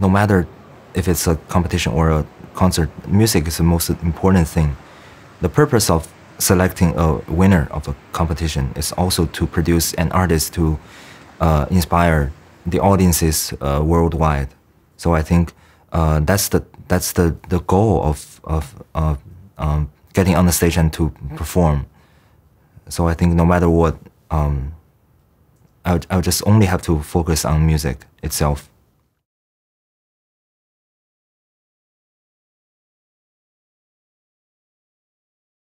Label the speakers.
Speaker 1: No matter if it's a competition or a concert, music is the most important thing. The purpose of selecting a winner of a competition is also to produce an artist to uh, inspire the audiences uh, worldwide. So I think uh, that's the that's the, the goal of of, um, getting on the stage and to perform. So I think no matter what, um, I will I would just only have to focus on music itself.